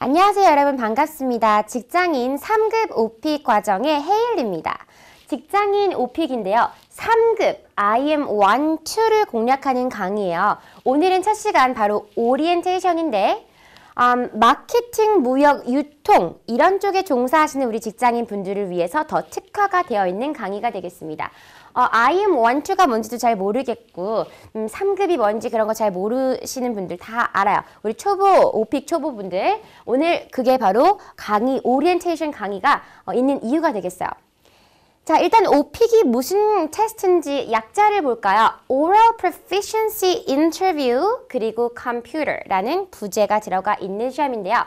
안녕하세요 여러분 반갑습니다. 직장인 3급 오픽 과정의 헤일입니다. 직장인 오픽인데요. 3급 IM 1, 2를 공략하는 강의예요. 오늘은 첫 시간 바로 오리엔테이션인데 음, 마케팅, 무역, 유통 이런 쪽에 종사하시는 우리 직장인 분들을 위해서 더 특화가 되어 있는 강의가 되겠습니다. 어, IM 1, 2가 뭔지도 잘 모르겠고 음, 3급이 뭔지 그런 거 잘 모르시는 분들 다 알아요. 우리 초보, 오픽 초보분들 오늘 그게 바로 강의, 오리엔테이션 강의가 어, 있는 이유가 되겠어요. 자, 일단 오픽이 무슨 테스트인지 약자를 볼까요? Oral Proficiency Interview 그리고 Computer라는 부제가 들어가 있는 시험인데요.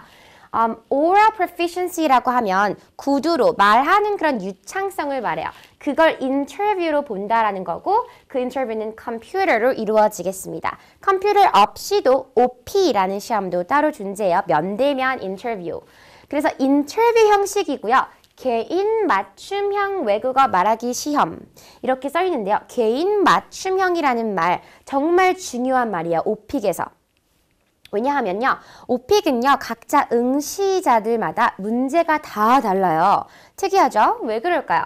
um, oral proficiency라고 하면 구두로 말하는 그런 유창성을 말해요. 그걸 인터뷰로 본다라는 거고 그 인터뷰는 컴퓨터로 이루어지겠습니다. 컴퓨터 없이도 OP라는 시험도 따로 존재해요. 면대면 인터뷰. 그래서 인터뷰 형식이고요. 개인 맞춤형 외국어 말하기 시험 이렇게 써 있는데요. 개인 맞춤형이라는 말 정말 중요한 말이에요. 오픽에서. 왜냐하면요. 오픽은요. 각자 응시자들마다 문제가 다 달라요. 특이하죠? 왜 그럴까요?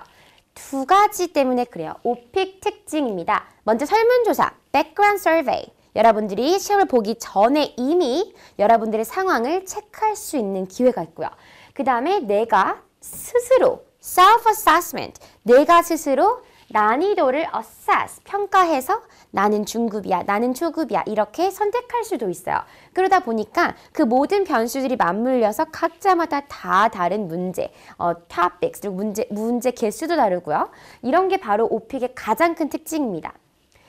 두 가지 때문에 그래요. 오픽 특징입니다. 먼저 설문조사, background survey. 여러분들이 시험을 보기 전에 이미 여러분들의 상황을 체크할 수 있는 기회가 있고요. 그 다음에 내가 스스로 self-assessment, 내가 스스로 난이도를 assess, 평가해서 나는 중급이야, 나는 초급이야 이렇게 선택할 수도 있어요. 그러다 보니까 그 모든 변수들이 맞물려서 각자마다 다 다른 문제, 어, topics, 그리고 문제, 문제 개수도 다르고요. 이런 게 바로 오픽의 가장 큰 특징입니다.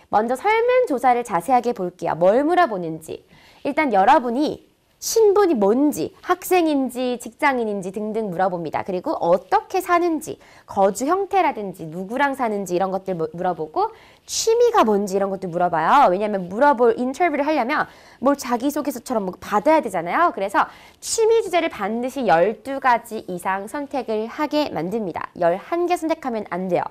먼저 설문조사를 자세하게 볼게요. 뭘 물어보는지. 일단 여러분이 신분이 뭔지, 학생인지, 직장인인지 등등 물어봅니다. 그리고 어떻게 사는지, 거주 형태라든지, 누구랑 사는지 이런 것들 뭐, 물어보고 취미가 뭔지 이런 것도 물어봐요. 왜냐하면 물어볼 인터뷰를 하려면 뭘 자기소개서처럼 뭐 받아야 되잖아요. 그래서 취미 주제를 반드시 열두 가지 이상 선택을 하게 만듭니다. 열한 개 선택하면 안 돼요.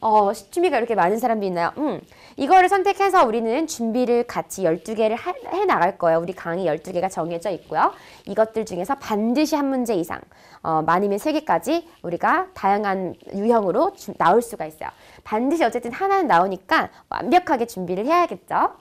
어, 취미가 이렇게 많은 사람도 있나요? 음, 이거를 선택해서 우리는 준비를 같이 열두 개를 해 나갈 거예요. 우리 강의 열두 개가 정해져 있고 있고요. 이것들 중에서 반드시 한 문제 이상, 어, 많으면 세 개까지 우리가 다양한 유형으로 주, 나올 수가 있어요. 반드시 어쨌든 하나는 나오니까 완벽하게 준비를 해야겠죠.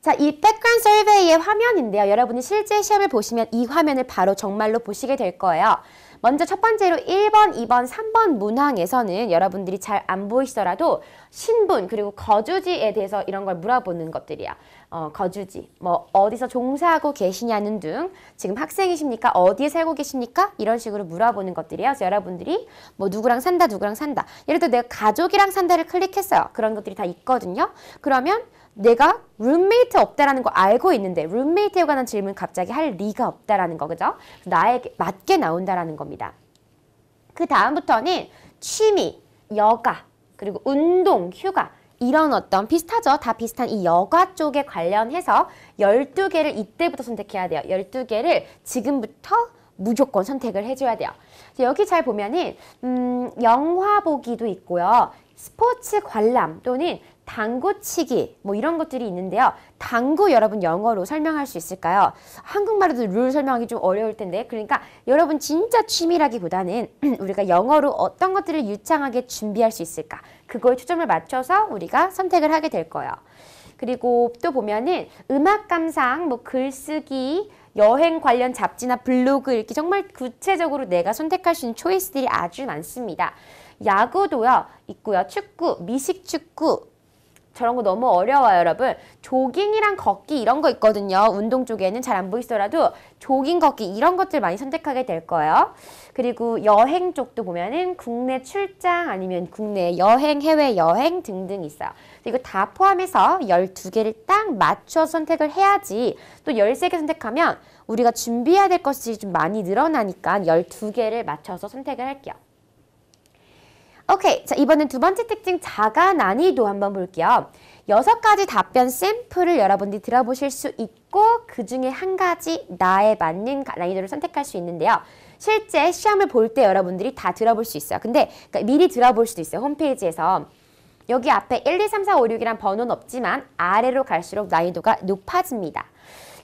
자, 이 백그라운드 서베이의 화면인데요. 여러분이 실제 시험을 보시면 이 화면을 바로 정말로 보시게 될 거예요. 먼저 첫 번째로 1번, 2번, 3번 문항에서는 여러분들이 잘 안 보이시더라도 신분 그리고 거주지에 대해서 이런 걸 물어보는 것들이야. 어, 거주지, 뭐 어디서 종사하고 계시냐는 등 지금 학생이십니까? 어디에 살고 계십니까? 이런 식으로 물어보는 것들이에요. 그래서 여러분들이 뭐 누구랑 산다, 누구랑 산다. 예를 들어 내가 가족이랑 산다를 클릭했어요. 그런 것들이 다 있거든요. 그러면 내가 룸메이트 없다라는 거 알고 있는데 룸메이트에 관한 질문 갑자기 할 리가 없다라는 거 그죠? 나에게 맞게 나온다라는 겁니다. 그 다음부터는 취미, 여가, 그리고 운동, 휴가 이런 어떤 비슷하죠. 다 비슷한 이 여가 쪽에 관련해서 열두 개를 이때부터 선택해야 돼요. 열두 개를 지금부터 무조건 선택을 해줘야 돼요. 여기 잘 보면은 음, 영화 보기도 있고요. 스포츠 관람 또는 당구치기 뭐 이런 것들이 있는데요. 당구 여러분 영어로 설명할 수 있을까요? 한국말로도 룰 설명하기 좀 어려울 텐데 그러니까 여러분 진짜 취미라기보다는 우리가 영어로 어떤 것들을 유창하게 준비할 수 있을까 그거에 초점을 맞춰서 우리가 선택을 하게 될 거예요. 그리고 또 보면은 음악 감상, 뭐 글쓰기, 여행 관련 잡지나 블로그 이렇게 정말 구체적으로 내가 선택할 수 있는 초이스들이 아주 많습니다. 야구도요 있고요. 축구, 미식축구, 저런 거 너무 어려워요, 여러분. 조깅이랑 걷기 이런 거 있거든요. 운동 쪽에는 잘 안 보이시더라도 조깅, 걷기 이런 것들 많이 선택하게 될 거예요. 그리고 여행 쪽도 보면은 국내 출장 아니면 국내 여행, 해외 여행 등등 있어요. 이거 다 포함해서 1 2 개를딱 맞춰 선택을 해야지 또1 3개 선택하면 우리가 준비해야 될 것이 좀 많이 늘어나니까 1 2개를 맞춰서 선택을 할게요. 오케이, 자 이번엔 두 번째 특징 자가 난이도 한번 볼게요. 여섯 가지 답변 샘플을 여러분들이 들어보실 수 있고 그 중에 한 가지 나에 맞는 난이도를 선택할 수 있는데요. 실제 시험을 볼 때 여러분들이 다 들어볼 수 있어요. 근데 그러니까 미리 들어볼 수도 있어요. 홈페이지에서. 여기 앞에 1, 2, 3, 4, 5, 6이란 번호는 없지만 아래로 갈수록 난이도가 높아집니다.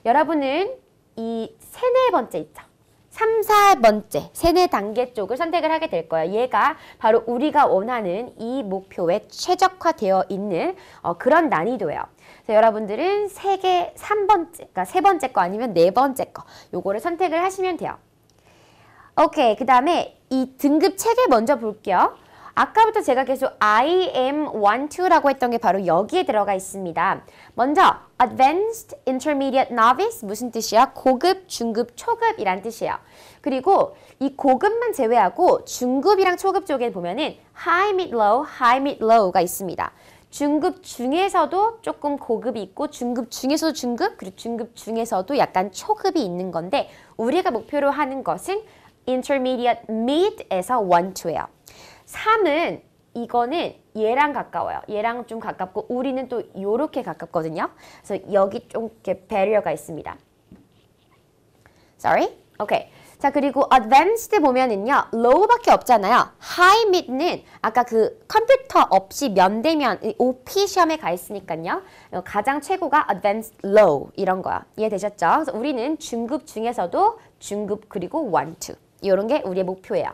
여러분은 이세네 번째 있죠. 삼, 사번째 세네 단계 쪽을 선택을 하게 될 거예요. 얘가 바로 우리가 원하는 이 목표에 최적화되어 있는 어, 그런 난이도예요. 그래서 여러분들은 세개 삼번째 그러니까 세 번째 거 아니면 네 번째 거 요거를 선택을 하시면 돼요. 오케이, 그 다음에 이 등급 체계 먼저 볼게요. 아까부터 제가 계속 I am want to라고 했던 게 바로 여기에 들어가 있습니다. 먼저 advanced, intermediate, novice 무슨 뜻이야? 고급, 중급, 초급이란 뜻이에요. 그리고 이 고급만 제외하고 중급이랑 초급 쪽에 보면은 high, mid, low, high, mid, low가 있습니다. 중급 중에서도 조금 고급이 있고 중급 중에서도 중급 그리고 중급 중에서도 약간 초급이 있는 건데 우리가 목표로 하는 것은 intermediate mid에서 one to예요. 3은 이거는 얘랑 가까워요. 얘랑 좀 가깝고 우리는 또이렇게 가깝거든요. 그래서 여기 좀 이렇게 배려가 있습니다. Sorry? Okay. 자 그리고 advanced 보면은요 low밖에 없잖아요 high mid는 아까 그 컴퓨터 없이 면대면 OP 시험에 가 있으니까요 어, 가장 최고가 advanced low 이런 거야 이해되셨죠? 그래서 우리는 중급 중에서도 중급 그리고 o n 이런 게 우리의 목표예요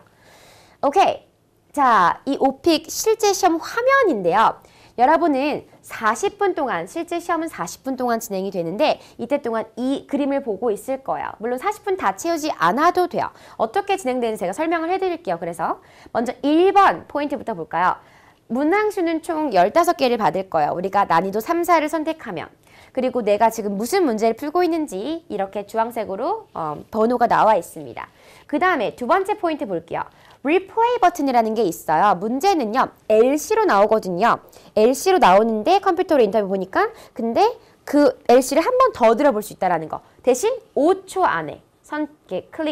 오케이 자, 이 오픽 실제 시험 화면인데요. 여러분은 40분 동안 실제 시험은 40분 동안 진행이 되는데 이때 동안 이 그림을 보고 있을 거예요. 물론 40분 다 채우지 않아도 돼요. 어떻게 진행되는지 제가 설명을 해드릴게요. 그래서 먼저 1번 포인트부터 볼까요? 문항수는 총 15개를 받을 거예요. 우리가 난이도 3, 4를 선택하면 그리고 내가 지금 무슨 문제를 풀고 있는지 이렇게 주황색으로 어, 번호가 나와 있습니다. 그 다음에 두 번째 포인트 볼게요. 리플레이 버튼이라는 게 있어요. 문제는요. LC로 나오거든요. LC로 나오는데 컴퓨터로 인터뷰 보니까 근데 그 LC를 한 번 더 들어볼 수 있다라는 거. 대신 5초 안에 선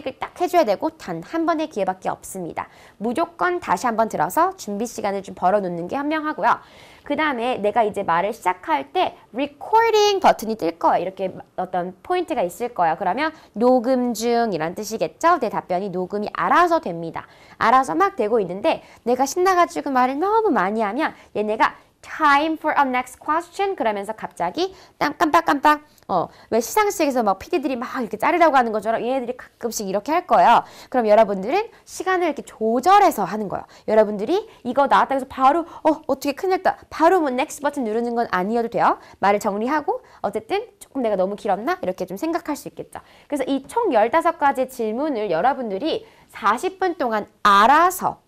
클릭을 딱 해줘야 되고 단 한 번의 기회밖에 없습니다. 무조건 다시 한 번 들어서 준비 시간을 좀 벌어놓는 게 현명하고요. 그 다음에 내가 이제 말을 시작할 때 recording 버튼이 뜰 거예요. 이렇게 어떤 포인트가 있을 거예요. 그러면 녹음 중이란 뜻이겠죠? 내 답변이 녹음이 알아서 됩니다. 알아서 막 되고 있는데 내가 신나가지고 말을 너무 많이 하면 얘네가 time for a next question 그러면서 갑자기 깜빡깜빡 어, 왜 시상식에서 막 PD들이 막 이렇게 자르라고 하는 것처럼 얘네들이 가끔씩 이렇게 할 거예요. 그럼 여러분들은 시간을 이렇게 조절해서 하는 거예요. 여러분들이 이거 나왔다 해서 바로 어, 어떻게 큰일 났다. 바로 뭐넥스 버튼 누르는 건 아니어도 돼요. 말을 정리하고 어쨌든 조금 내가 너무 길었나? 이렇게 좀 생각할 수 있겠죠. 그래서 이 총1 5 가지 질문을 여러분들이 4 0분 동안 알아서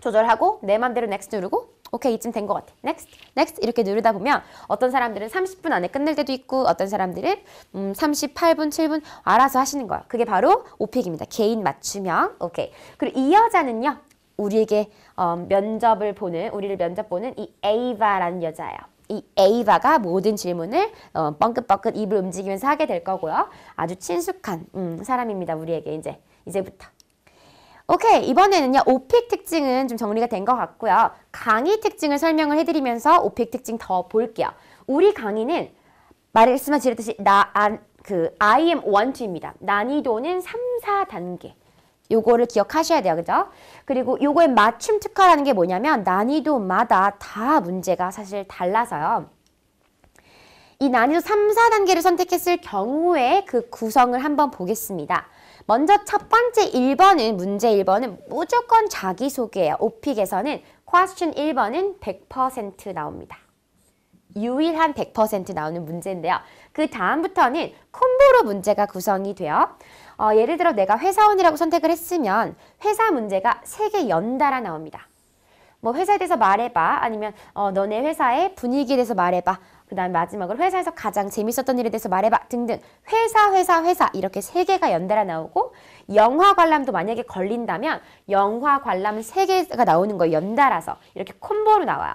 조절하고 내 맘대로 넥스 누르고 오케이 이쯤 된 것 같아. n e x 넥스 e 이렇게 누르다 보면 어떤 사람들은 30분 안에 끝낼 때도 있고 어떤 사람들은 음, 38분, 7분 알아서 하시는 거예요 그게 바로 오픽입니다. 개인 맞춤형. 오케이. 그리고 이 여자는요. 우리에게 어, 면접을 보는 우리를 면접 보는 이 에이바라는 여자예요. 이 에이바가 모든 질문을 어, 뻥긋뻥긋 입을 움직이면서 하게 될 거고요. 아주 친숙한 음, 사람입니다. 우리에게 이제 이제부터. 오케이 이번에는요 오픽 특징은 좀 정리가 된 것 같고요 강의 특징을 설명을 해드리면서 오픽 특징 더 볼게요 우리 강의는 말씀만 드듯이 나, 안, 그 I am one to입니다 난이도는 3, 4단계 요거를 기억하셔야 돼요 그죠 그리고 요거의 맞춤 특화라는 게 뭐냐면 난이도마다 다 문제가 사실 달라서요 이 난이도 3, 4단계를 선택했을 경우에 그 구성을 한번 보겠습니다 먼저 첫 번째 1번은 문제 1번은 무조건 자기소개예요. 오픽에서는 퀘스천 1번은 100% 나옵니다. 유일한 100% 나오는 문제인데요. 그 다음부터는 콤보로 문제가 구성이 돼요. 어, 예를 들어 내가 회사원이라고 선택을 했으면 회사 문제가 3개 연달아 나옵니다. 뭐 회사에 대해서 말해봐 아니면 어, 너네 회사의 분위기에 대해서 말해봐 그 다음 마지막으로 회사에서 가장 재밌었던 일에 대해서 말해봐 등등 회사 회사 회사 이렇게 세 개가 연달아 나오고 영화 관람도 만약에 걸린다면 영화 관람세 개가 나오는 거 연달아서 이렇게 콤보로 나와요.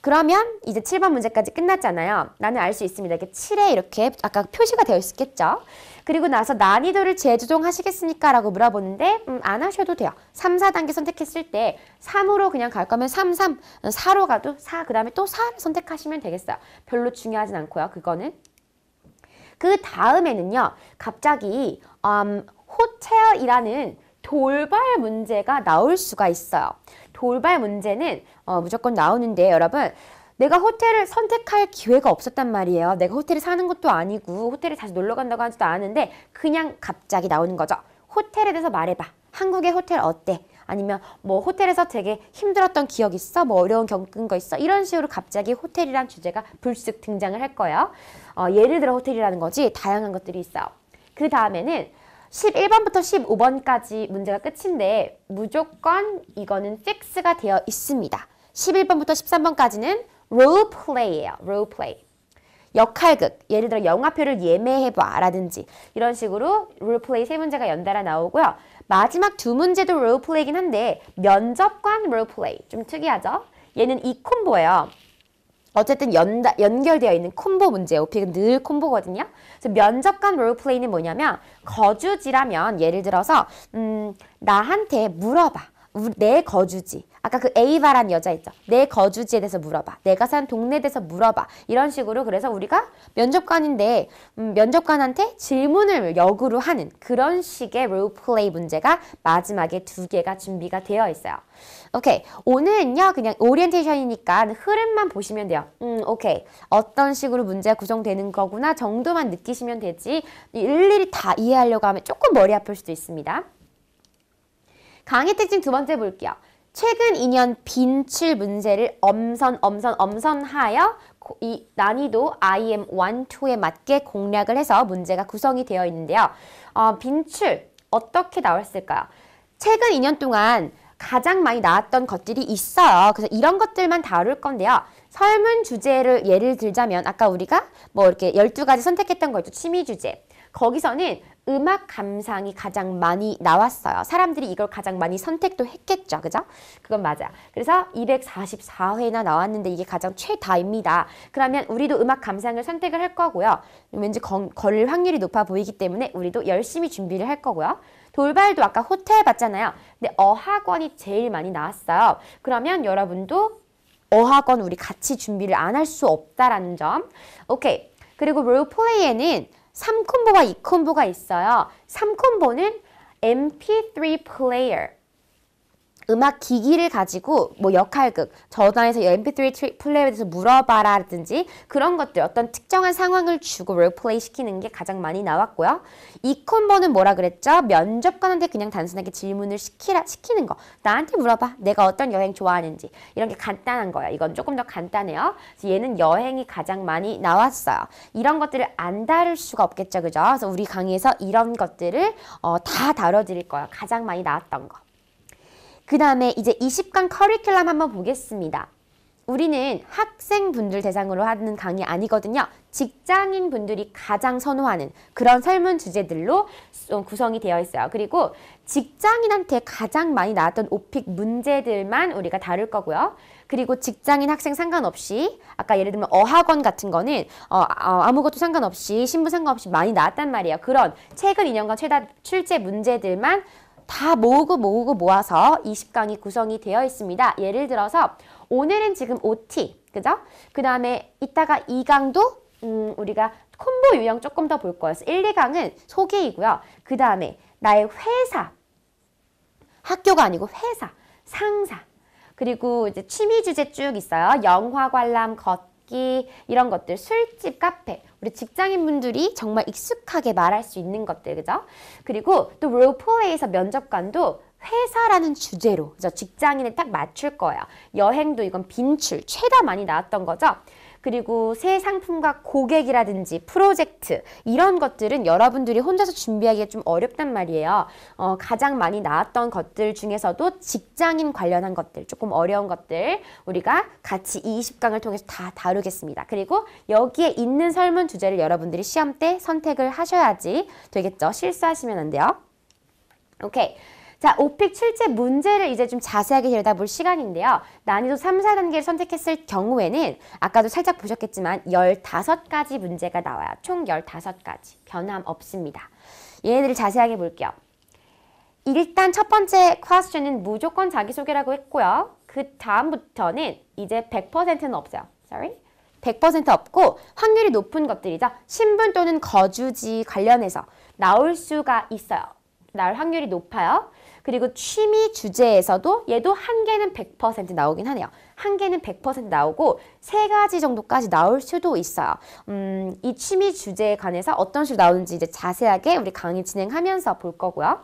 그러면 이제 7번 문제까지 끝났잖아요. 나는 알 수 있습니다. 이렇게 7에 이렇게 아까 표시가 되어 있었겠죠. 그리고 나서 난이도를 재조정하시겠습니까? 라고 물어보는데 음, 안 하셔도 돼요. 3, 4단계 선택했을 때 3으로 그냥 갈 거면 3, 3, 4로 가도 4, 그 다음에 또 4를 선택하시면 되겠어요. 별로 중요하진 않고요. 그거는. 그 다음에는요. 갑자기 음, 호어이라는 돌발 문제가 나올 수가 있어요. 돌발 문제는 어, 무조건 나오는데 여러분 내가 호텔을 선택할 기회가 없었단 말이에요. 내가 호텔을 사는 것도 아니고 호텔에 다시 놀러 간다고 하지도 않은데 그냥 갑자기 나오는 거죠. 호텔에 대해서 말해봐. 한국의 호텔 어때? 아니면 뭐 호텔에서 되게 힘들었던 기억 있어? 뭐 어려운 겪은 거 있어? 이런 식으로 갑자기 호텔이란 주제가 불쑥 등장을 할 거예요. 어, 예를 들어 호텔이라는 거지 다양한 것들이 있어그 다음에는 11번부터 15번까지 문제가 끝인데 무조건 이거는 픽스가 되어 있습니다. 11번부터 13번까지는 r o l e p l a y 예요 roleplay. 역할극, 예를 들어 영화표를 예매해봐 라든지 이런 식으로 roleplay 세 문제가 연달아 나오고요. 마지막 두 문제도 r o l e p l a y 이긴 한데 면접관 roleplay. 좀 특이하죠? 얘는 이 콤보예요. 어쨌든 연, 연결되어 있는 콤보 문제, 오픽은 늘 콤보거든요. 그래서 면접관 롤플레이는 뭐냐면 거주지라면 예를 들어서 음, 나한테 물어봐. 내 거주지 아까 그 에이바란 여자 있죠 내 거주지에 대해서 물어봐 내가 사는 동네에 대해서 물어봐 이런 식으로 그래서 우리가 면접관인데 음, 면접관한테 질문을 역으로 하는 그런 식의 롤플레이 문제가 마지막에 두 개가 준비가 되어 있어요 오케이 오늘은요 그냥 오리엔테이션이니까 흐름만 보시면 돼요 음 오케이 어떤 식으로 문제가 구성되는 거구나 정도만 느끼시면 되지 일일이 다 이해하려고 하면 조금 머리 아플 수도 있습니다 강의 특징 두 번째 볼게요. 최근 2년 빈출 문제를 엄선 엄선 엄선하여 이 난이도 IM 1, 2에 맞게 공략을 해서 문제가 구성이 되어 있는데요. 어, 빈출 어떻게 나왔을까요? 최근 2년 동안 가장 많이 나왔던 것들이 있어요. 그래서 이런 것들만 다룰 건데요. 설문 주제를 예를 들자면 아까 우리가 뭐 이렇게 열두 가지 선택했던 거 있죠. 취미 주제. 거기서는 음악 감상이 가장 많이 나왔어요. 사람들이 이걸 가장 많이 선택도 했겠죠. 그죠? 그건 맞아. 그래서 244회나 나왔는데 이게 가장 최다입니다. 그러면 우리도 음악 감상을 선택을 할 거고요. 왠지 걸릴 확률이 높아 보이기 때문에 우리도 열심히 준비를 할 거고요. 돌발도 아까 호텔 봤잖아요. 근데 어학원이 제일 많이 나왔어요. 그러면 여러분도 어학원 우리 같이 준비를 안 할 수 없다라는 점. 오케이. 그리고 롤플레이에는 3콤보와 2콤보가 있어요. 3콤보는 MP3 플레이어 음악 기기를 가지고 뭐 역할극, 저장해서 mp3 플레이어에서 물어봐라든지 그런 것들 어떤 특정한 상황을 주고 롤플레이 시키는 게 가장 많이 나왔고요. 이 콤보는 뭐라 그랬죠? 면접관한테 그냥 단순하게 질문을 시키라, 시키는 거. 나한테 물어봐. 내가 어떤 여행 좋아하는지. 이런 게 간단한 거예요. 이건 조금 더 간단해요. 그래서 얘는 여행이 가장 많이 나왔어요. 이런 것들을 안 다룰 수가 없겠죠. 그죠? 그래서 우리 강의에서 이런 것들을 어, 다 다뤄드릴 거예요. 가장 많이 나왔던 거. 그 다음에 이제 20강 커리큘럼 한번 보겠습니다. 우리는 학생분들 대상으로 하는 강의 아니거든요. 직장인 분들이 가장 선호하는 그런 설문 주제들로 구성이 되어 있어요. 그리고 직장인한테 가장 많이 나왔던 오픽 문제들만 우리가 다룰 거고요. 그리고 직장인 학생 상관없이 아까 예를 들면 어학원 같은 거는 어, 아, 어, 아무것도 상관없이 신분 상관없이 많이 나왔단 말이에요. 그런 최근 2년간 최다 출제 문제들만 다 모으고 모으고 모아서 20강이 구성이 되어 있습니다. 예를 들어서 오늘은 지금 OT, 그죠? 그 다음에 이따가 2강도 음, 우리가 콤보 유형 조금 더 볼 거예요. 1, 2강은 소개이고요. 그 다음에 나의 회사, 학교가 아니고 회사, 상사, 그리고 이제 취미 주제 쭉 있어요. 영화 관람, 걷기, 이런 것들, 술집, 카페, 우리 직장인분들이 정말 익숙하게 말할 수 있는 것들 그죠? 그리고 또 로프웨이에서 면접관도 회사라는 주제로 그죠? 직장인에딱 맞출 거예요. 여행도 이건 빈출 최다 많이 나왔던 거죠. 그리고 새 상품과 고객이라든지 프로젝트 이런 것들은 여러분들이 혼자서 준비하기에좀 어렵단 말이에요. 어, 가장 많이 나왔던 것들 중에서도 직장인 관련한 것들 조금 어려운 것들 우리가 같이 이 20강을 통해서 다 다루겠습니다. 그리고 여기에 있는 설문 주제를 여러분들이 시험 때 선택을 하셔야지 되겠죠. 실수하시면 안 돼요. 오케이. 자, 오픽 출제 문제를 이제 좀 자세하게 들여다볼 시간인데요. 난이도 3, 4단계를 선택했을 경우에는 아까도 살짝 보셨겠지만 15가지 문제가 나와요. 총 15가지. 변함없습니다. 얘네들을 자세하게 볼게요. 일단 첫 번째 퀘스트는 무조건 자기소개라고 했고요. 그 다음부터는 이제 100%는 없어요. Sorry. 100% 없고 확률이 높은 것들이죠. 신분 또는 거주지 관련해서 나올 수가 있어요. 나올 확률이 높아요. 그리고 취미 주제에서도 얘도 한 개는 100% 나오긴 하네요. 한 개는 100% 나오고 세 가지 정도까지 나올 수도 있어요. 음, 이 취미 주제에 관해서 어떤 식으로 나오는지 이제 자세하게 우리 강의 진행하면서 볼 거고요.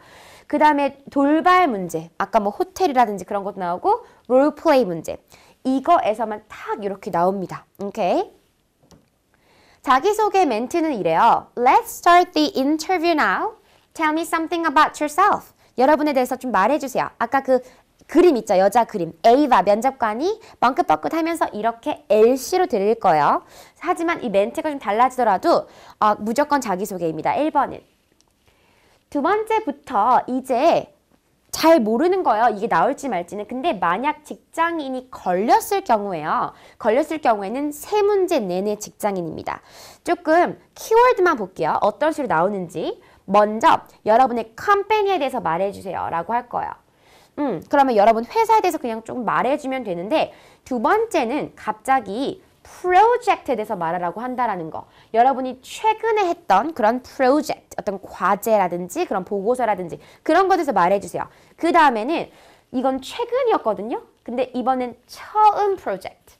그 다음에 돌발 문제, 아까 뭐 호텔이라든지 그런 것도 나오고 롤플레이 문제, 이거에서만 탁 이렇게 나옵니다. 오케이? 자기소개 멘트는 이래요. Let's start the interview now. Tell me something about yourself. 여러분에 대해서 좀 말해주세요. 아까 그 그림 있죠? 여자 그림. 에이와 면접관이 벙긋벙긋 하면서 이렇게 LC로 들릴 거예요. 하지만 이 멘트가 좀 달라지더라도 어, 무조건 자기소개입니다. 1번은. 두 번째부터 이제 잘 모르는 거예요. 이게 나올지 말지는. 근데 만약 직장인이 걸렸을 경우에요. 걸렸을 경우에는 세 문제 내내 직장인입니다. 조금 키워드만 볼게요. 어떤 식으로 나오는지. 먼저 여러분의 컴퍼니에 대해서 말해주세요 라고 할 거예요. 음, 그러면 여러분 회사에 대해서 그냥 좀 말해주면 되는데 두 번째는 갑자기 프로젝트에 대해서 말하라고 한다라는 거. 여러분이 최근에 했던 그런 프로젝트, 어떤 과제라든지 그런 보고서라든지 그런 것에서 말해주세요. 그 다음에는 이건 최근이었거든요. 근데 이번엔 처음 프로젝트.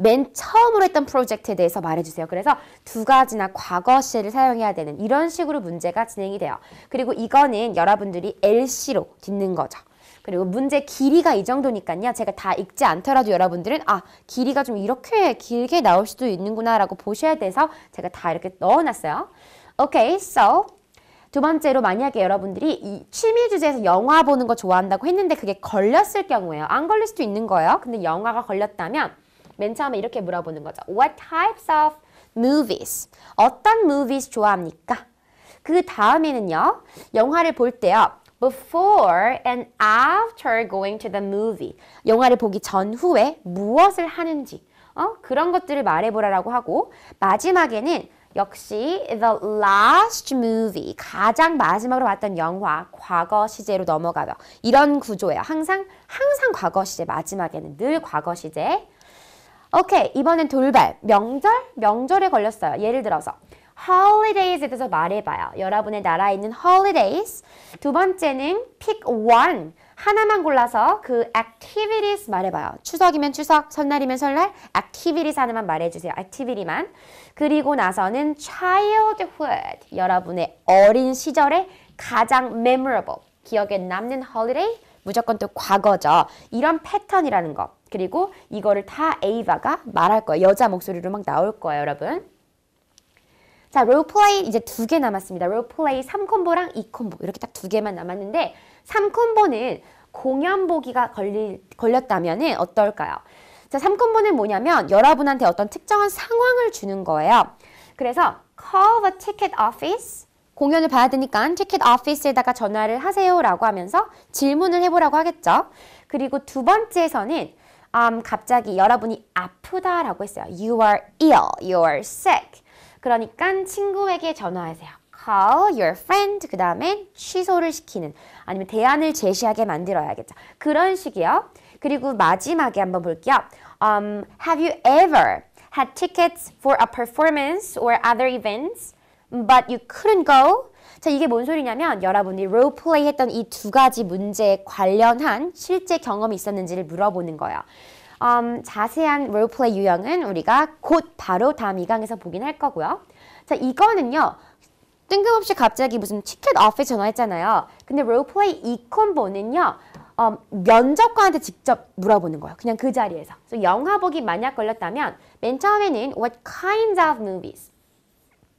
맨 처음으로 했던 프로젝트에 대해서 말해주세요. 그래서 두 가지나 과거 시를 사용해야 되는 이런 식으로 문제가 진행이 돼요. 그리고 이거는 여러분들이 LC로 듣는 거죠. 그리고 문제 길이가 이 정도니까요. 제가 다 읽지 않더라도 여러분들은 아 길이가 좀 이렇게 길게 나올 수도 있는구나 라고 보셔야 돼서 제가 다 이렇게 넣어놨어요. 오케이, o so 두 번째로 만약에 여러분들이 이 취미 주제에서 영화 보는 거 좋아한다고 했는데 그게 걸렸을 경우에요. 안 걸릴 수도 있는 거예요. 근데 영화가 걸렸다면 맨 처음에 이렇게 물어보는 거죠. What types of movies? 어떤 movies 좋아합니까? 그 다음에는요. 영화를 볼 때요. before and after going to the movie. 영화를 보기 전후에 무엇을 하는지 어? 그런 것들을 말해보라고 하고 마지막에는 역시 the last movie 가장 마지막으로 봤던 영화 과거 시제로 넘어가요. 이런 구조예요. 항상 항상 과거 시제 마지막에는 늘 과거 시제 오케이, 이번엔 돌발. 명절? 명절에 걸렸어요. 예를 들어서 holidays에 대해서 말해봐요. 여러분의 나라에 있는 holidays. 두 번째는 pick one. 하나만 골라서 그 activities 말해봐요. 추석이면 추석, 설날이면 설날, activities 하나만 말해주세요. activity만. 그리고 나서는 childhood. 여러분의 어린 시절에 가장 memorable, 기억에 남는 holiday, 무조건 또 과거죠. 이런 패턴이라는 거. 그리고 이거를 다 에이바가 말할 거예요. 여자 목소리로 막 나올 거예요, 여러분. 자, 롤플레이 이제 두 개 남았습니다. 롤플레이 3콤보랑 2콤보 이렇게 딱 두 개만 남았는데 3콤보는 공연 보기가 걸리, 걸렸다면 은 어떨까요? 자, 3콤보는 뭐냐면 여러분한테 어떤 특정한 상황을 주는 거예요. 그래서 call the ticket office 공연을 봐야 되니까 티켓 오피스에다가 전화를 하세요 라고 하면서 질문을 해보라고 하겠죠. 그리고 두 번째에서는 um, 갑자기 여러분이 아프다 라고 했어요. You are ill, you are sick. 그러니까 친구에게 전화하세요. call your friend 그 다음엔 취소를 시키는 아니면 대안을 제시하게 만들어야겠죠. 그런 식이요. 그리고 마지막에 한번 볼게요. Um, have you ever had tickets for a performance or other events but you couldn't go. 자, 이게 뭔 소리냐면 여러분이 롤플레이 했던 이 두 가지 문제에 관련한 실제 경험이 있었는지를 물어보는 거예요. Um, 자세한 롤플레이 유형은 우리가 곧 바로 다음 이 강에서 보긴 할 거고요. 자, 이거는요. 뜬금없이 갑자기 무슨 티켓 오피 전화했잖아요. 근데 롤플레이 이콤보는요. 어, 면접관한테 직접 물어보는 거예요. 그냥 그 자리에서. 영화 보기 만약 걸렸다면 맨 처음에는 What kinds of movies?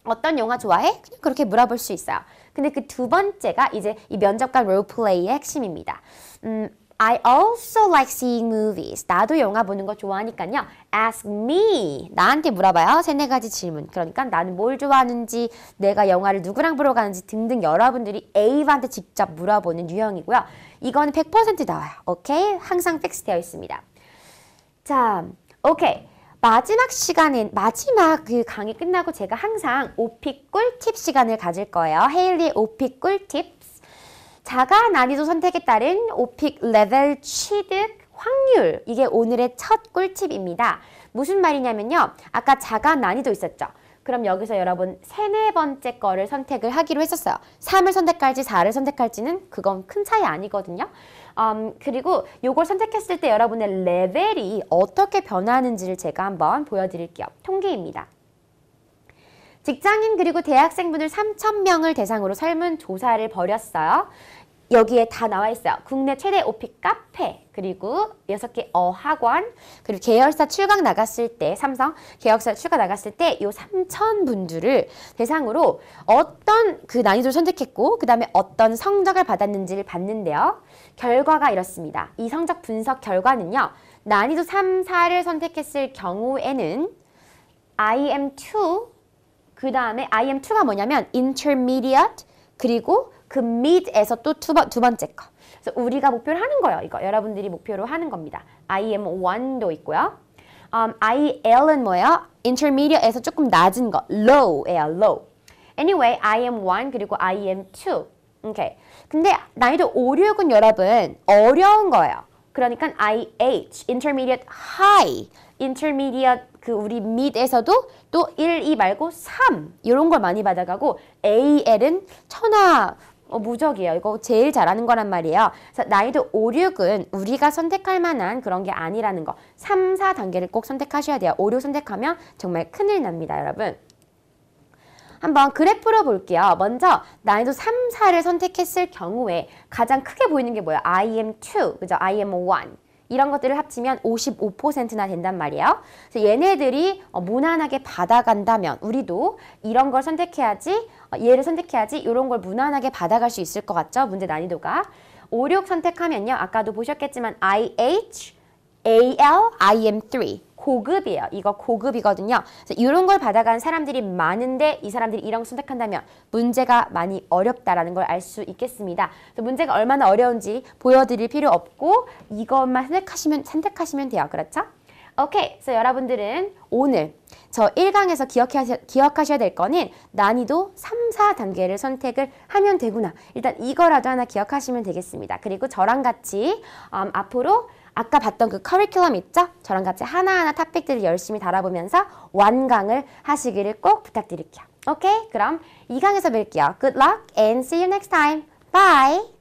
어떤 영화 좋아해? 그냥 그렇게 물어볼 수 있어요. 근데 그 두 번째가 이제 이 면접관 롤플레이의 핵심입니다. 음, I also like seeing movies. 나도 영화 보는 거 좋아하니까요. Ask me. 나한테 물어봐요. 세네 가지 질문. 그러니까 나는 뭘 좋아하는지, 내가 영화를 누구랑 보러 가는지 등등 여러분들이 A한테 직접 물어보는 유형이고요. 이거100% 나와요. 오케이? 항상 픽스되어 있습니다. 자, 오케이. 마지막 시간에 마지막 그 강의 끝나고 제가 항상 오픽 꿀팁 시간을 가질 거예요. 헤일리의 오픽 꿀팁 자가 난이도 선택에 따른 오픽 레벨 취득 확률 이게 오늘의 첫 꿀팁입니다. 무슨 말이냐면요. 아까 자가 난이도 있었죠. 그럼 여기서 여러분 세네 번째 거를 선택을 하기로 했었어요. 3을 선택할지 4를 선택할지는 그건 큰 차이 아니거든요. 음, 그리고 이걸 선택했을 때 여러분의 레벨이 어떻게 변하는지를 제가 한번 보여드릴게요. 통계입니다. 직장인 그리고 대학생분들 3,000명을 대상으로 설문조사를 벌였어요. 여기에 다 나와 있어요. 국내 최대 오픽 카페, 그리고 여섯 개 어학원, 그리고 계열사 출강 나갔을 때, 삼성 계열사 출강 나갔을 때 요 삼천 분들을 대상으로 어떤 그 난이도를 선택했고, 그 다음에 어떤 성적을 받았는지를 봤는데요. 결과가 이렇습니다. 이 성적 분석 결과는요. 난이도 삼사를 선택했을 경우에는 IM2, 그 다음에 IM2가 뭐냐면 Intermediate, 그리고 그 mid에서 또두두 번째 거. 그래서 우리가 목표를 하는 거예요. 이거 여러분들이 목표로 하는 겁니다. I am one도 있고요. Um, I L은 뭐예요? Intermediate에서 조금 낮은 거. Low예요. Low. Anyway, I am one 그리고 I am two. Okay. 근데 나이도 5, 6은 여러분 어려운 거예요. 그러니까 IH, intermediate high, intermediate 그 우리 mid에서도 또 1, 2 말고 3 이런 걸 많이 받아가고 AL은 천하 어, 무적이에요. 이거 제일 잘하는 거란 말이에요. 그래서 나이도 5, 6은 우리가 선택할 만한 그런 게 아니라는 거. 3, 4단계를 꼭 선택하셔야 돼요. 5, 6 선택하면 정말 큰일 납니다. 여러분. 한번 그래프로 볼게요. 먼저 나이도 3, 4를 선택했을 경우에 가장 크게 보이는 게 뭐예요? IM2, 그죠? IM1. 이런 것들을 합치면 55%나 된단 말이에요. 그래서 얘네들이 어, 무난하게 받아간다면 우리도 이런 걸 선택해야지 얘를 어, 선택해야지 이런 걸 무난하게 받아갈 수 있을 것 같죠? 문제 난이도가. 오, 6 선택하면요. 아까도 보셨겠지만 IH, AL, IM3 고급이에요. 이거 고급이거든요. 그래서 이런 걸 받아간 사람들이 많은데 이 사람들이 이런 걸 선택한다면 문제가 많이 어렵다라는 걸 알 수 있겠습니다. 그래서 문제가 얼마나 어려운지 보여드릴 필요 없고 이것만 선택하시면 선택하시면 돼요. 그렇죠? 오케이, 그래서 여러분들은 오늘 저 1강에서 기억하셔, 기억하셔야 될 거는 난이도 3, 4단계를 선택을 하면 되구나. 일단 이거라도 하나 기억하시면 되겠습니다. 그리고 저랑 같이 음, 앞으로 아까 봤던 그 커리큘럼 있죠? 저랑 같이 하나하나 탑픽들을 열심히 달아보면서 완강을 하시기를 꼭 부탁드릴게요. 오케이? 그럼 2강에서 뵐게요. Good luck and see you next time. Bye!